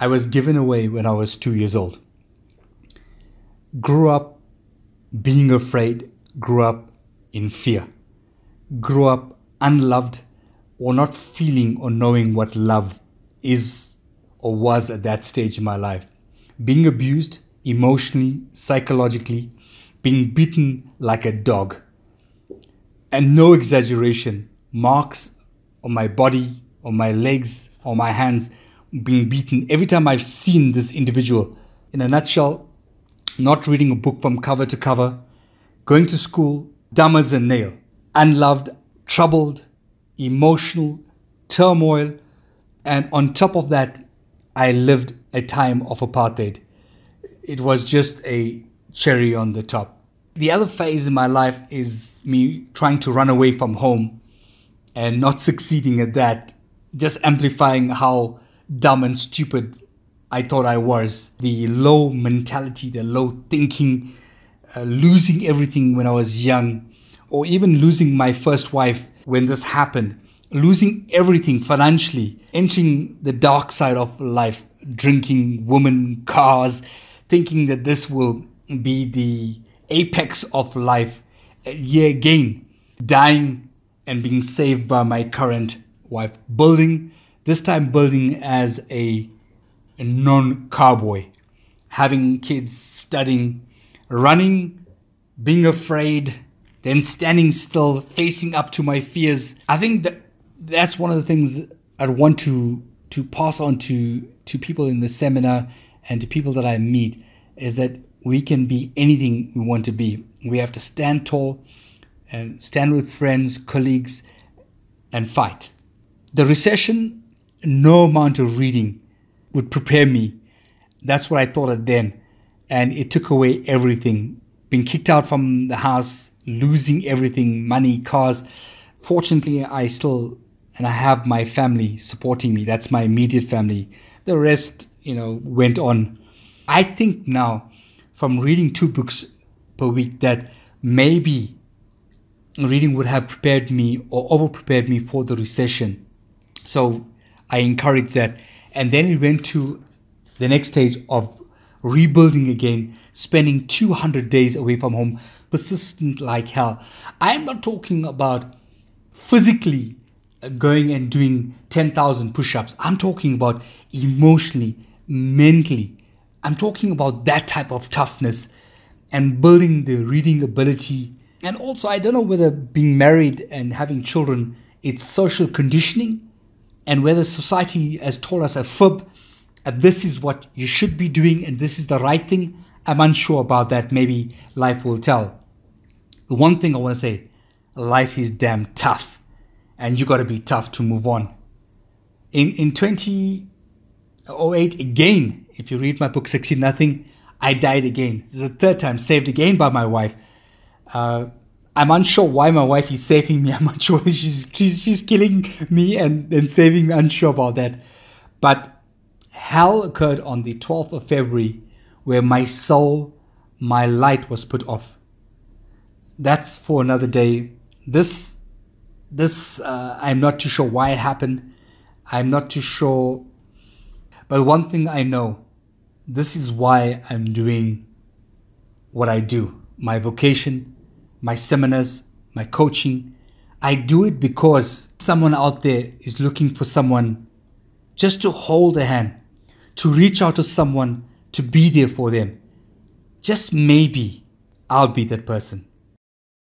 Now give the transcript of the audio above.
I was given away when I was two years old. Grew up being afraid, grew up in fear, grew up unloved or not feeling or knowing what love is or was at that stage in my life. Being abused emotionally, psychologically, being beaten like a dog. And no exaggeration, marks on my body, on my legs, on my hands being beaten. Every time I've seen this individual, in a nutshell, not reading a book from cover to cover, going to school, dumb as a nail, unloved, troubled, emotional, turmoil, and on top of that, I lived a time of apartheid. It was just a cherry on the top. The other phase in my life is me trying to run away from home and not succeeding at that, just amplifying how dumb and stupid I thought I was, the low mentality, the low thinking, uh, losing everything when I was young, or even losing my first wife when this happened, losing everything financially, entering the dark side of life, drinking, women, cars, thinking that this will be the apex of life, uh, Year again, dying and being saved by my current wife, building this time building as a, a non cowboy, having kids studying, running, being afraid, then standing still, facing up to my fears. I think that that's one of the things I'd want to to pass on to to people in the seminar and to people that I meet is that we can be anything we want to be. We have to stand tall and stand with friends, colleagues, and fight. The recession no amount of reading would prepare me. That's what I thought at then. And it took away everything. Being kicked out from the house, losing everything, money, cars. Fortunately, I still and I have my family supporting me. That's my immediate family. The rest, you know, went on. I think now from reading two books per week that maybe reading would have prepared me or over prepared me for the recession. So I encouraged that. And then it went to the next stage of rebuilding again, spending 200 days away from home, persistent like hell. I'm not talking about physically uh, going and doing 10,000 push ups. I'm talking about emotionally, mentally. I'm talking about that type of toughness and building the reading ability. And also, I don't know whether being married and having children, it's social conditioning and whether society has told us a fib uh, this is what you should be doing and this is the right thing i'm unsure about that maybe life will tell the one thing i want to say life is damn tough and you got to be tough to move on in in 2008 again if you read my book succeed nothing i died again this is the third time saved again by my wife uh, I'm unsure why my wife is saving me. I'm unsure she's she's, she's killing me and, and saving me. Unsure about that. But hell occurred on the 12th of February, where my soul, my light was put off. That's for another day. This, this, uh, I'm not too sure why it happened. I'm not too sure. But one thing I know this is why I'm doing what I do, my vocation my seminars, my coaching. I do it because someone out there is looking for someone just to hold a hand, to reach out to someone, to be there for them. Just maybe I'll be that person.